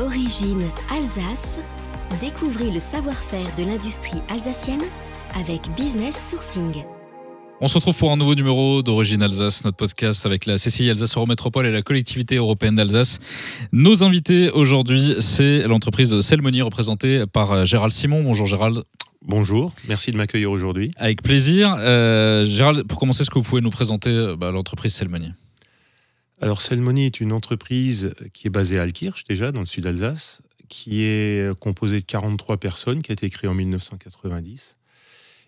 Origine Alsace, découvrez le savoir-faire de l'industrie alsacienne avec Business Sourcing. On se retrouve pour un nouveau numéro d'Origine Alsace, notre podcast avec la CCI Alsace Métropole et la collectivité européenne d'Alsace. Nos invités aujourd'hui, c'est l'entreprise Selmoni, représentée par euh, Gérald Simon. Bonjour Gérald. Bonjour, merci de m'accueillir aujourd'hui. Avec plaisir. Euh, Gérald, pour commencer, est-ce que vous pouvez nous présenter euh, bah, l'entreprise Selmoni alors, Selmoni est une entreprise qui est basée à Alkirch, déjà, dans le sud d'Alsace, qui est composée de 43 personnes, qui a été créée en 1990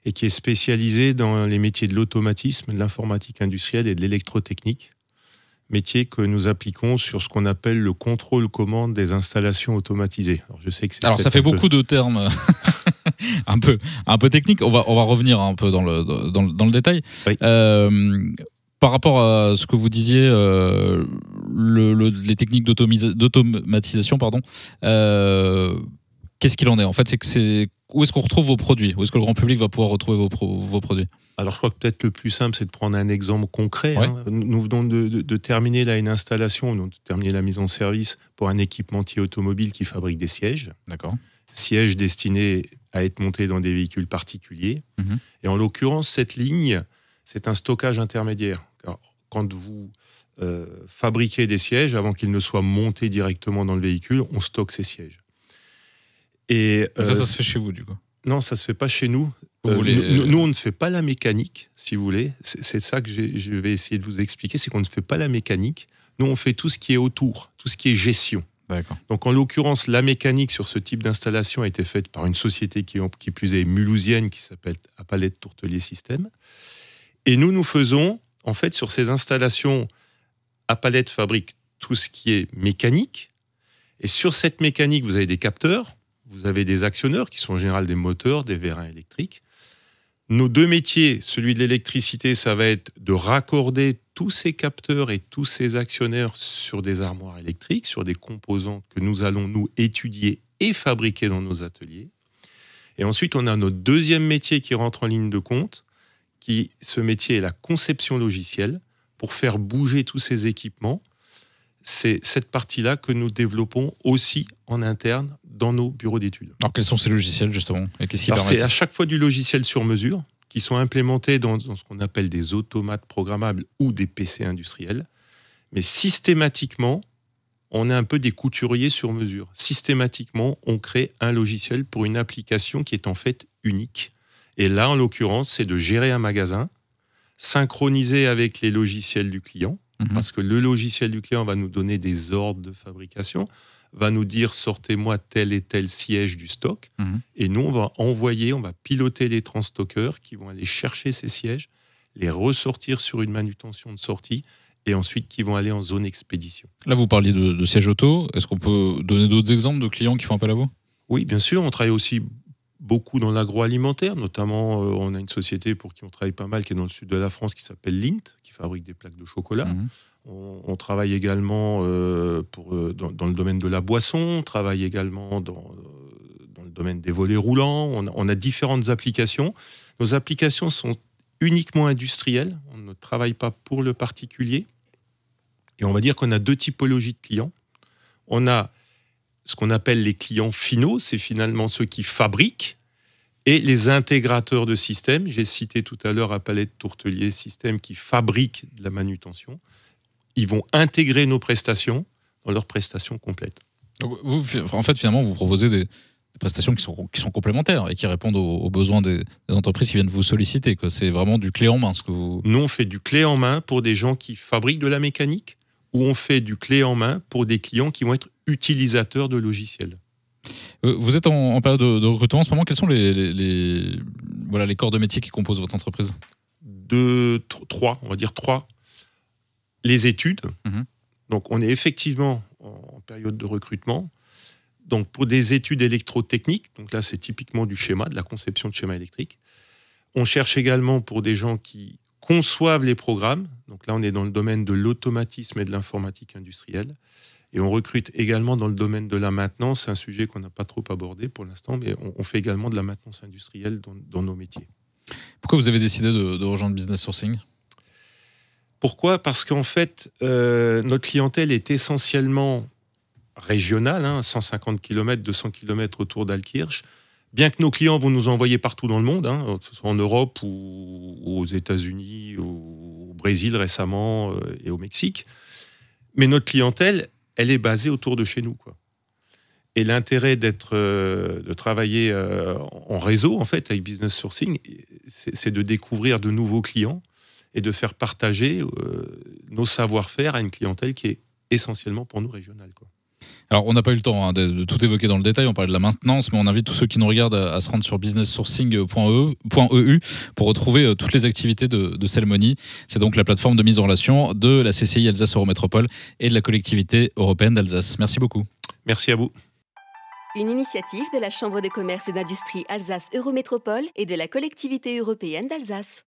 et qui est spécialisée dans les métiers de l'automatisme, de l'informatique industrielle et de l'électrotechnique. Métier que nous appliquons sur ce qu'on appelle le contrôle-commande des installations automatisées. Alors, je sais que Alors ça fait beaucoup de termes un, peu, un peu techniques. On va, on va revenir un peu dans le, dans, dans le détail. Oui. Euh, par rapport à ce que vous disiez, euh, les techniques d'automatisation, pardon, euh, qu'est-ce qu'il en est En fait, c'est que où est-ce qu'on retrouve vos produits Où est-ce que le grand public va pouvoir retrouver vos, produits alors je crois que peut-être le plus simple, c'est de prendre un exemple concret. Hein. Nous venons de, terminer là une installation, nous de terminer la mise en service pour un équipementier automobile qui fabrique des sièges. D'accord. Sièges destinés à être montés dans des véhicules particuliers. Mhm. Et en l'occurrence, cette ligne c'est un stockage intermédiaire. quand vous euh, fabriquez des sièges, avant qu'ils ne soient montés directement dans le véhicule, on stocke ces sièges. Et, ça, ça euh, se fait chez vous, du coup Non, ça se fait pas chez nous. Euh, nous, on ne fait pas la mécanique, si vous voulez. C'est ça que je vais essayer de vous expliquer, c'est qu'on ne fait pas la mécanique. Nous, on fait tout ce qui est autour, tout ce qui est gestion. Donc en l'occurrence, la mécanique sur ce type d'installation a été faite par une société qui, qui plus est mulhousienne, qui s'appelle Appalette Tourtelier Système. Et nous, nous faisons, en fait, sur ces installations, à palette fabrique tout ce qui est mécanique. Et sur cette mécanique, vous avez des capteurs, vous avez des actionneurs qui sont en général des moteurs, des vérins électriques. Nos deux métiers, celui de l'électricité, ça va être de raccorder tous ces capteurs et tous ces actionneurs sur des armoires électriques, sur des composantes que nous allons nous étudier et fabriquer dans nos ateliers. Et ensuite, on a notre deuxième métier qui rentre en ligne de compte, qui ce métier est la conception logicielle pour faire bouger tous ces équipements. C'est cette partie-là que nous développons aussi en interne dans nos bureaux d'études. Alors quels sont ces logiciels justement C'est à chaque fois du logiciel sur mesure qui sont implémentés dans, dans ce qu'on appelle des automates programmables ou des PC industriels. Mais systématiquement, on est un peu des couturiers sur mesure. Systématiquement, on crée un logiciel pour une application qui est en fait unique et là, en l'occurrence, c'est de gérer un magasin, synchroniser avec les logiciels du client, mhm. parce que le logiciel du client va nous donner des ordres de fabrication, va nous dire sortez-moi tel et tel siège du stock, mhm. et nous, on va envoyer, on va piloter les transstockeurs qui vont aller chercher ces sièges, les ressortir sur une manutention de sortie, et ensuite qui vont aller en zone expédition. Là, vous parliez de, de sièges auto. Est-ce qu'on peut donner d'autres exemples de clients qui font appel à vous Oui, bien sûr. On travaille aussi beaucoup dans l'agroalimentaire, notamment euh, on a une société pour qui on travaille pas mal qui est dans le sud de la France qui s'appelle Lint, qui fabrique des plaques de chocolat. Mhm. On, travaille également euh, pour, euh, dans, le domaine de la boisson, on travaille également dans, dans le domaine des volets roulants, on, on, a différentes applications. Nos applications sont uniquement industrielles, on ne travaille pas pour le particulier. Et on va dire qu'on a deux typologies de clients. On a ce qu'on appelle les clients finaux, c'est finalement ceux qui fabriquent, et les intégrateurs de systèmes. J'ai cité tout à l'heure à Palette Tourtelier, système qui fabriquent de la manutention. Ils vont intégrer nos prestations dans leurs prestations complètes. vous, en fait, finalement, vous proposez des, prestations qui sont, complémentaires et qui répondent aux, besoins des, entreprises qui viennent vous solliciter. C'est vraiment du clé en main. Ce Nous, on fait du clé en main pour des gens qui fabriquent de la mécanique on fait du clé en main pour des clients qui vont être utilisateurs de logiciels. Euh, vous êtes en, période de, recrutement en ce moment. Quels sont les, voilà, les corps de métier qui composent votre entreprise Deux, trois, on va dire trois. Les études. Mhm. Donc, on est effectivement en période de recrutement. Donc, pour des études électrotechniques, donc là, c'est typiquement du schéma, de la conception de schéma électrique. On cherche également pour des gens qui conçoivent les programmes. Donc là, on est dans le domaine de l'automatisme et de l'informatique industrielle. Et on recrute également dans le domaine de la maintenance. C'est un sujet qu'on n'a pas trop abordé pour l'instant, mais on, fait également de la maintenance industrielle dans, nos métiers. Pourquoi vous avez décidé de, de rejoindre Business Sourcing Pourquoi Parce qu'en fait, euh, notre clientèle est essentiellement régionale, 150 km, 200 km autour d'Alkirch bien que nos clients vont nous envoyer partout dans le monde, hein, que ce soit en Europe ou aux États-Unis, au Brésil récemment euh, et au Mexique, mais notre clientèle, elle est basée autour de chez nous. Quoi. Et l'intérêt euh, de travailler euh, en réseau, en fait, avec Business Sourcing, c'est de découvrir de nouveaux clients et de faire partager nos savoir-faire à une clientèle qui est essentiellement pour nous régionale. Quoi. Alors, on n'a pas eu le temps hein, de, tout évoquer dans le détail, on parlait de la maintenance, mais on invite tous ceux qui nous regardent à, se rendre sur businesssourcing.eu e pour retrouver euh, toutes les activités de, de C'est donc la plateforme de mise en relation de la CCI Alsace Eurométropole et de la collectivité européenne d'Alsace. Merci beaucoup. Merci à vous. Une initiative de la Chambre de commerce et d'industrie Alsace Eurométropole et de la collectivité européenne d'Alsace.